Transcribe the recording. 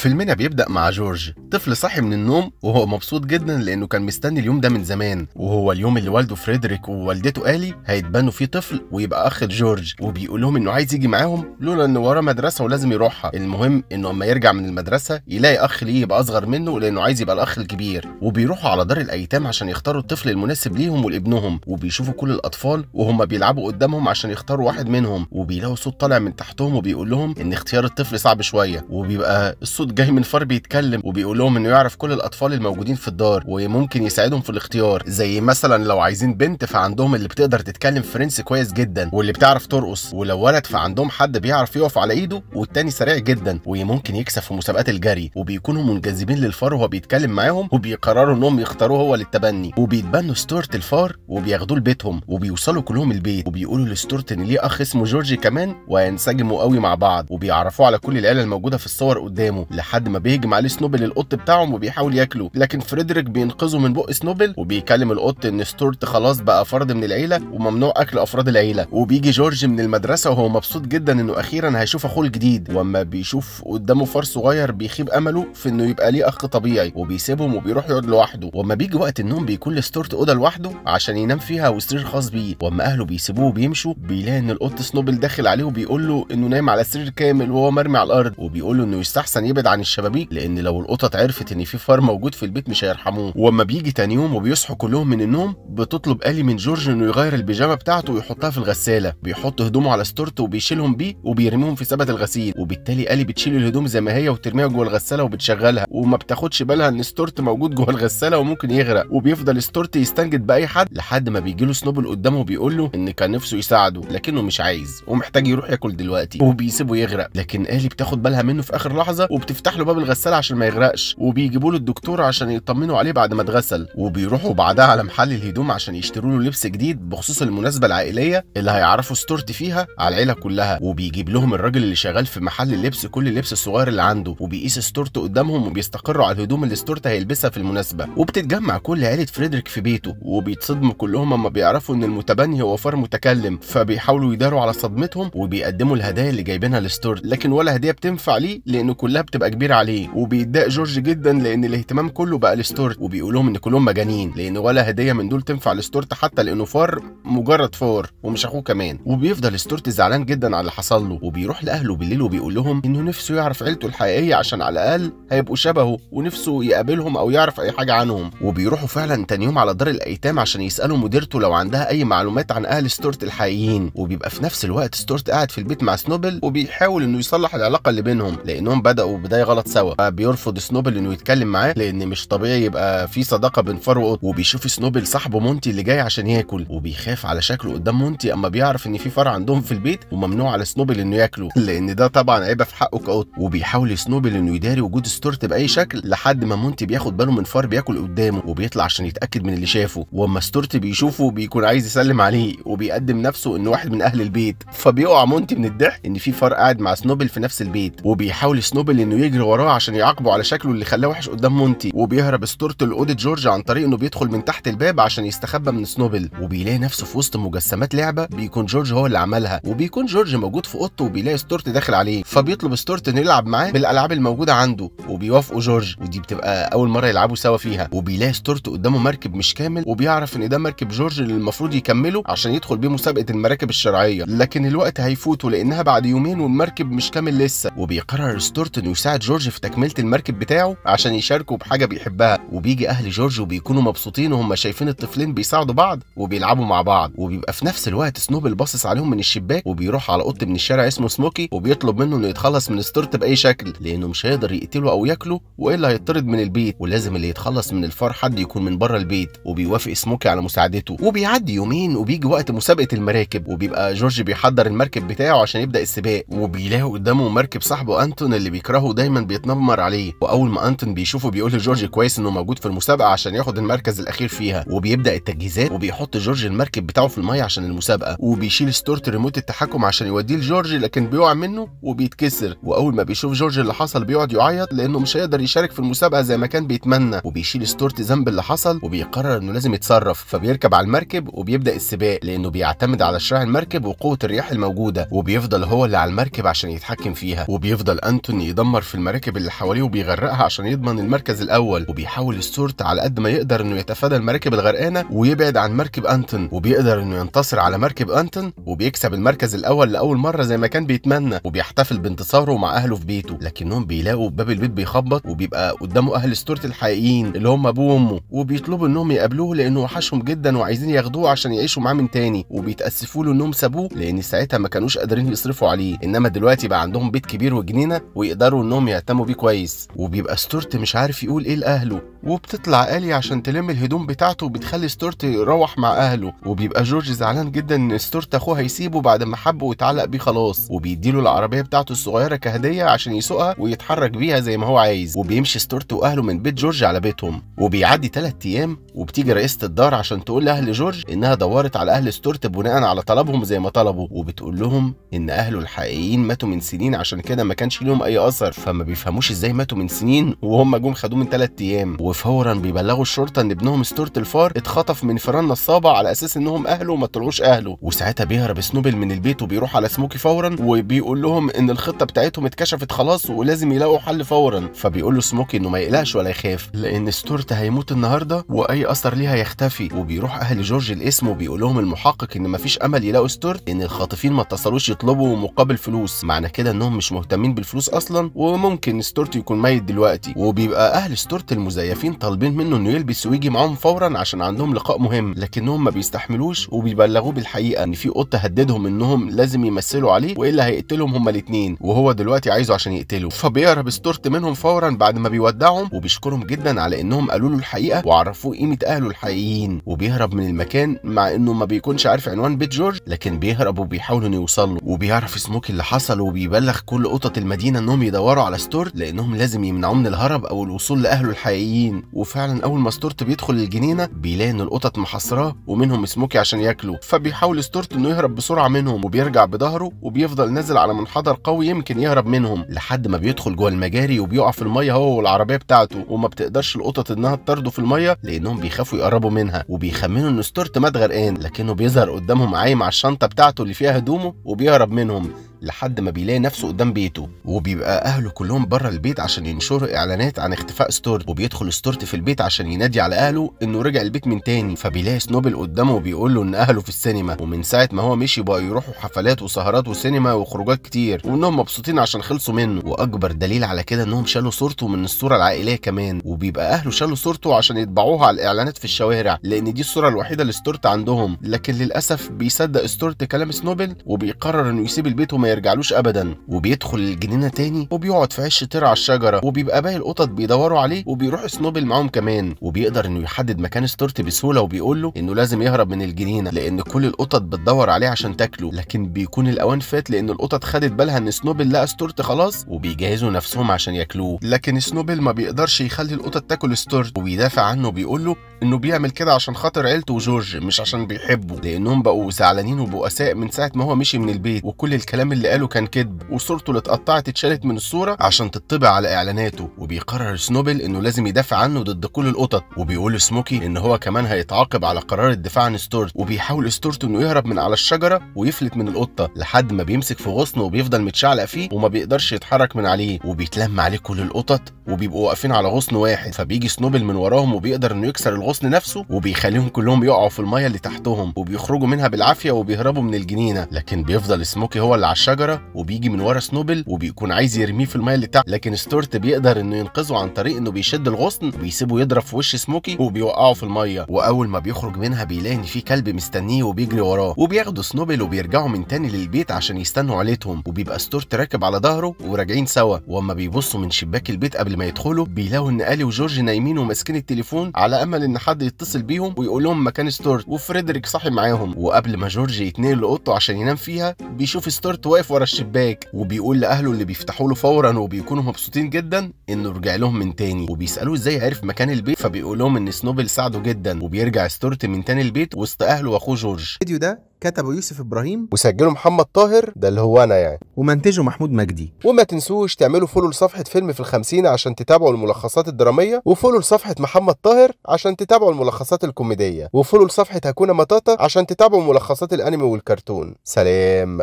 فيلمنا بيبدأ مع جورج طفل صاحي من النوم وهو مبسوط جدا لأنه كان مستني اليوم ده من زمان وهو اليوم اللي والده فريدريك ووالدته آلي هيتبنوا فيه طفل ويبقى أخ جورج وبيقول لهم إنه عايز يجي معاهم لولا إنه وراه مدرسة ولازم يروحها المهم إنه أما يرجع من المدرسة يلاقي أخ ليه يبقى أصغر منه لأنه عايز يبقى الأخ الكبير وبيروحوا على دار الأيتام عشان يختاروا الطفل المناسب ليهم ولابنهم وبيشوفوا كل الأطفال وهم بيلعبوا قدامهم عشان يختاروا واحد منهم وبيلاقوا صوت طالع من تحتهم وبيقول لهم إن اختيار الطفل صعب شوية وبيبقى الصوت صوت جاي من فار بيتكلم وبيقول لهم انه يعرف كل الاطفال الموجودين في الدار وممكن يساعدهم في الاختيار زي مثلا لو عايزين بنت فعندهم اللي بتقدر تتكلم فرنسي كويس جدا واللي بتعرف ترقص ولو ولد فعندهم حد بيعرف يقف على ايده والتاني سريع جدا وممكن يكسب في مسابقات الجري وبيكونوا منجذبين للفار وهو بيتكلم معاهم وبيقرروا انهم يختاروه هو للتبني وبيتبنوا ستورت الفار وبياخدوه لبيتهم وبيوصلوا كلهم البيت وبيقولوا لستورت ان ليه اخ اسمه جورجي كمان وهينسجموا قوي مع بعض وبيعرفوه على كل العيله الموجوده في الصور قدامه لحد ما بيهجم عليه سنوبل القط بتاعهم وبيحاول ياكله لكن فريدريك بينقذه من بق سنوبل وبيكلم القط ان ستورت خلاص بقى فرد من العيله وممنوع اكل افراد العيله وبيجي جورج من المدرسه وهو مبسوط جدا انه اخيرا هيشوف اخوه الجديد واما بيشوف قدامه فار صغير بيخيب امله في انه يبقى ليه اخ طبيعي وبيسيبهم وبيروح يقعد لوحده واما بيجي وقت النوم بيكون لستورت اوضه لوحده عشان ينام فيها وسرير خاص بيه واما اهله بيسيبوه وبيمشوا بيلاقي ان القط سنوبل داخل عليه وبيقول له انه نايم على سرير كامل وهو مرمي على الارض وبيقول له انه يستحسن يبعد عن الشبابيك لان لو القطط عرفت ان في فار موجود في البيت مش هيرحموه واما بيجي تاني يوم وبيصحوا كلهم من النوم بتطلب الي من جورج انه يغير البيجامه بتاعته ويحطها في الغساله بيحط هدومه على ستورته وبيشيلهم بيه وبيرميهم في سبت الغسيل وبالتالي الي بتشيل الهدوم زي ما هي وترميها جوه الغساله وبتشغلها وما بتاخدش بالها ان ستورت موجود جوه الغساله وممكن يغرق وبيفضل ستورت يستنجد باي حد لحد ما بيجي له سنوبل قدامه وبيقول له ان كان نفسه يساعده لكنه مش عايز ومحتاج يروح ياكل دلوقتي وبيسيبه يغرق لكن الي بتاخد بالها منه في اخر لحظه وبتف بيفتح له باب الغساله عشان ما يغرقش وبيجيبوا له الدكتور عشان يطمنوا عليه بعد ما اتغسل وبيروحوا بعدها على محل الهدوم عشان يشتروا له لبس جديد بخصوص المناسبه العائليه اللي هيعرفوا ستورتي فيها على العيله كلها وبيجيب لهم الراجل اللي شغال في محل اللبس كل اللبس الصغير اللي عنده وبيقيس ستورت قدامهم وبيستقروا على الهدوم اللي ستورت هيلبسها في المناسبه وبتتجمع كل عيله فريدريك في بيته وبيتصدموا كلهم اما بيعرفوا ان المتبني هو فار متكلم فبيحاولوا يداروا على صدمتهم وبيقدموا الهدايا اللي جايبينها لستورت لكن ولا هديه بتنفع ليه لان كلها بتبقى بتبقى كبيره عليه وبيتضايق جورج جدا لان الاهتمام كله بقى لستورت وبيقول لهم ان كلهم مجانين لان ولا هديه من دول تنفع لستورت حتى لانه فار مجرد فار ومش اخوه كمان وبيفضل ستورت زعلان جدا على اللي حصل له وبيروح لاهله بالليل وبيقول لهم انه نفسه يعرف عيلته الحقيقيه عشان على الاقل هيبقوا شبهه ونفسه يقابلهم او يعرف اي حاجه عنهم وبيروحوا فعلا تاني يوم على دار الايتام عشان يسالوا مديرته لو عندها اي معلومات عن اهل ستورت الحقيقيين وبيبقى في نفس الوقت ستورت قاعد في البيت مع سنوبل وبيحاول انه يصلح العلاقه اللي بينهم لانهم بداوا البدايه غلط سوا بيرفض سنوبل انه يتكلم معاه لان مش طبيعي يبقى في صداقه بين فار وقط وبيشوف سنوبل صاحبه مونتي اللي جاي عشان ياكل وبيخاف على شكله قدام مونتي اما بيعرف ان في فار عندهم في البيت وممنوع على سنوبل انه ياكله لان ده طبعا عيبه في حقه كقط وبيحاول سنوبل انه يداري وجود ستورت باي شكل لحد ما مونتي بياخد باله من فار بياكل قدامه وبيطلع عشان يتاكد من اللي شافه واما ستورت بيشوفه بيكون عايز يسلم عليه وبيقدم نفسه انه واحد من اهل البيت فبيقع مونتي من الضحك ان في فار قاعد مع سنوبل في نفس البيت وبيحاول سنوبل انه يجري وراه عشان يعاقبه على شكله اللي خلاه وحش قدام مونتي وبيهرب ستورت لاوضه جورج عن طريق انه بيدخل من تحت الباب عشان يستخبى من سنوبل وبيلاقي نفسه في وسط مجسمات لعبه بيكون جورج هو اللي عملها وبيكون جورج موجود في اوضته وبيلاقي ستورت داخل عليه فبيطلب ستورت انه يلعب معاه بالالعاب الموجوده عنده وبيوافقوا جورج ودي بتبقى اول مره يلعبوا سوا فيها وبيلاقي ستورت قدامه مركب مش كامل وبيعرف ان ده مركب جورج اللي المفروض يكمله عشان يدخل بيه مسابقه المراكب الشرعيه لكن الوقت هيفوته لانها بعد يومين والمركب مش كامل لسه وبيقرر ستورت انه بيساعد جورج في تكمله المركب بتاعه عشان يشاركوا بحاجه بيحبها وبيجي اهل جورج وبيكونوا مبسوطين وهم شايفين الطفلين بيساعدوا بعض وبيلعبوا مع بعض وبيبقى في نفس الوقت سنوبل باصص عليهم من الشباك وبيروح على قط من الشارع اسمه سموكي وبيطلب منه انه يتخلص من ستورت باي شكل لانه مش هيقدر يقتله او ياكله والا هيطرد من البيت ولازم اللي يتخلص من الفار حد يكون من بره البيت وبيوافق سموكي على مساعدته وبيعدي يومين وبيجي وقت مسابقه المراكب وبيبقى جورج بيحضر المركب بتاعه عشان يبدا السباق وبيلاقي قدامه مركب صاحبه انتون اللي بيكرهه دايما بيتنمر عليه واول ما انتون بيشوفه بيقول لجورج كويس انه موجود في المسابقه عشان ياخد المركز الاخير فيها وبيبدا التجهيزات وبيحط جورج المركب بتاعه في الميه عشان المسابقه وبيشيل ستورت ريموت التحكم عشان يوديه لجورج لكن بيقع منه وبيتكسر واول ما بيشوف جورج اللي حصل بيقعد يعيط لانه مش هيقدر يشارك في المسابقه زي ما كان بيتمنى وبيشيل ستورت ذنب اللي حصل وبيقرر انه لازم يتصرف فبيركب على المركب وبيبدا السباق لانه بيعتمد على شراع المركب وقوه الرياح الموجوده وبيفضل هو اللي على المركب عشان يتحكم فيها وبيفضل انتون يدمر في المراكب اللي حواليه وبيغرقها عشان يضمن المركز الاول وبيحاول ستورت على قد ما يقدر انه يتفادى المراكب الغرقانه ويبعد عن مركب انتون وبيقدر انه ينتصر على مركب انتون وبيكسب المركز الاول لاول مره زي ما كان بيتمنى وبيحتفل بانتصاره مع اهله في بيته لكنهم بيلاقوا باب البيت بيخبط وبيبقى قدامه اهل ستورت الحقيقيين اللي هم ابوه وامه وبيطلبوا انهم يقابلوه لانه وحشهم جدا وعايزين ياخدوه عشان يعيشوا معاه من تاني وبيتاسفوا له انهم سابوه لان ساعتها ما كانوش قادرين يصرفوا عليه انما دلوقتي بقى عندهم بيت كبير وجنينه ويقدروا انهم انهم يهتموا بيه كويس وبيبقى ستورت مش عارف يقول ايه لاهله وبتطلع الي عشان تلم الهدوم بتاعته وبتخلي ستورت يروح مع اهله وبيبقى جورج زعلان جدا ان ستورت اخوه هيسيبه بعد ما حبه واتعلق بيه خلاص وبيديله العربيه بتاعته الصغيره كهديه عشان يسوقها ويتحرك بيها زي ما هو عايز وبيمشي ستورت واهله من بيت جورج على بيتهم وبيعدي ثلاث ايام وبتيجي رئيسه الدار عشان تقول لاهل جورج انها دورت على اهل ستورت بناء على طلبهم زي ما طلبوا وبتقول لهم ان اهله الحقيقيين ماتوا من سنين عشان كده ما كانش ليهم اي اثر ف فما بيفهموش ازاي ماتوا من سنين وهم جم خدوه من ثلاث ايام وفورا بيبلغوا الشرطه ان ابنهم ستورت الفار اتخطف من فران نصابه على اساس انهم اهله وما طلعوش اهله وساعتها بيهرب سنوبل من البيت وبيروح على سموكي فورا وبيقول لهم ان الخطه بتاعتهم اتكشفت خلاص ولازم يلاقوا حل فورا فبيقول له سموكي انه ما يقلقش ولا يخاف لان ستورت هيموت النهارده واي اثر ليها يختفي وبيروح اهل جورج الاسم وبيقول لهم المحقق ان مفيش امل يلاقوا ستورت ان الخاطفين ما اتصلوش يطلبوا مقابل فلوس معنى كده انهم مش مهتمين بالفلوس اصلا وما ممكن ستورت يكون ميت دلوقتي وبيبقى اهل ستورت المزيفين طالبين منه انه يلبس ويجي معاهم فورا عشان عندهم لقاء مهم لكنهم ما بيستحملوش وبيبلغوه بالحقيقه ان في قط هددهم انهم لازم يمثلوا عليه والا هيقتلهم هما الاثنين وهو دلوقتي عايزه عشان يقتله فبيهرب ستورت منهم فورا بعد ما بيودعهم وبيشكرهم جدا على انهم قالوا له الحقيقه وعرفوه قيمه اهله الحقيقيين وبيهرب من المكان مع انه ما بيكونش عارف عنوان بيت جورج لكن بيهرب وبيحاول انه يوصل له وبيعرف سموك اللي حصل وبيبلغ كل قطط المدينه انهم يدوروا يدوروا على ستورت لانهم لازم يمنعوه من الهرب او الوصول لاهله الحقيقيين وفعلا اول ما ستورت بيدخل الجنينه بيلاقي ان القطط محاصراه ومنهم سموكي عشان ياكله فبيحاول ستورت انه يهرب بسرعه منهم وبيرجع بظهره وبيفضل نازل على منحدر قوي يمكن يهرب منهم لحد ما بيدخل جوه المجاري وبيقع في الميه هو والعربيه بتاعته وما بتقدرش القطط انها تطارده في الميه لانهم بيخافوا يقربوا منها وبيخمنوا ان ستورت مات غرقان لكنه بيظهر قدامهم عايم على الشنطه بتاعته اللي فيها هدومه وبيهرب منهم لحد ما بيلاقي نفسه قدام بيته وبيبقى اهله كلهم بره البيت عشان ينشروا اعلانات عن اختفاء ستورت وبيدخل ستورت في البيت عشان ينادي على اهله انه رجع البيت من تاني فبيلاقي سنوبل قدامه وبيقول له ان اهله في السينما ومن ساعه ما هو مشي بقى يروحوا حفلات وسهرات وسينما وخروجات كتير وانهم مبسوطين عشان خلصوا منه واكبر دليل على كده انهم شالوا صورته من الصوره العائليه كمان وبيبقى اهله شالوا صورته عشان يطبعوها على الاعلانات في الشوارع لان دي الصوره الوحيده اللي ستورت عندهم لكن للاسف بيصدق ستورت كلام سنوبل وبيقرر انه يسيب البيت وما يرجعلوش ابدا وبيدخل الجنينه تاني وبيقعد في عش ترع الشجره وبيبقى باقي القطط بيدوروا عليه وبيروح سنوبل معاهم كمان وبيقدر انه يحدد مكان ستورتي بسهوله وبيقول له انه لازم يهرب من الجنينه لان كل القطط بتدور عليه عشان تاكله لكن بيكون الاوان فات لان القطط خدت بالها ان سنوبل لقى ستورت خلاص وبيجهزوا نفسهم عشان ياكلوه لكن سنوبل ما بيقدرش يخلي القطط تاكل ستورت وبيدافع عنه وبيقول له انه بيعمل كده عشان خاطر عيلته وجورج مش عشان بيحبه لانهم بقوا زعلانين وبؤساء من ساعه ما هو مشي من البيت وكل الكلام اللي اللي قاله كان كذب وصورته اللي اتقطعت اتشالت من الصوره عشان تطبع على اعلاناته وبيقرر سنوبل انه لازم يدافع عنه ضد كل القطط وبيقول سموكي ان هو كمان هيتعاقب على قرار الدفاع عن ستورت وبيحاول ستورت انه يهرب من على الشجره ويفلت من القطه لحد ما بيمسك في غصن وبيفضل متشعلق فيه وما بيقدرش يتحرك من عليه وبيتلم عليه كل القطط وبيبقوا واقفين على غصن واحد فبيجي سنوبل من وراهم وبيقدر انه يكسر الغصن نفسه وبيخليهم كلهم يقعوا في الميه اللي تحتهم وبيخرجوا منها بالعافيه وبيهربوا من الجنينه لكن بيفضل سموكي هو اللي على الشجره وبيجي من ورا سنوبل وبيكون عايز يرميه في الميه اللي تحت لكن ستورت بيقدر انه ينقذه عن طريق انه بيشد الغصن وبيسيبه يضرب في وش سموكي وبيوقعه في الميه واول ما بيخرج منها بيلاقي ان في كلب مستنيه وبيجري وراه وبياخدوا سنوبل وبيرجعوا من تاني للبيت عشان يستنوا عيلتهم وبيبقى ستورت راكب على ظهره وراجعين سوا واما بيبصوا من شباك البيت قبل ما يدخلوا بيلاقوا ان الي وجورج نايمين وماسكين التليفون على امل ان حد يتصل بيهم ويقول لهم مكان ستورت وفريدريك صاحي معاهم وقبل ما جورج يتنقل لاوضته عشان ينام فيها بيشوف ستورت واقف واقف ورا الشباك وبيقول لاهله اللي بيفتحوا له فورا وبيكونوا مبسوطين جدا انه رجع لهم من تاني وبيسالوه ازاي عرف مكان البيت فبيقول لهم ان سنوبل ساعده جدا وبيرجع ستورت من تاني البيت وسط اهله واخوه جورج الفيديو ده كتبه يوسف ابراهيم وسجله محمد طاهر ده اللي هو انا يعني ومنتجه محمود مجدي وما تنسوش تعملوا فولو لصفحه فيلم في الخمسين عشان تتابعوا الملخصات الدراميه وفولو لصفحه محمد طاهر عشان تتابعوا الملخصات الكوميديه وفولو لصفحه هكونا مطاطا عشان تتابعوا ملخصات الانمي والكرتون سلام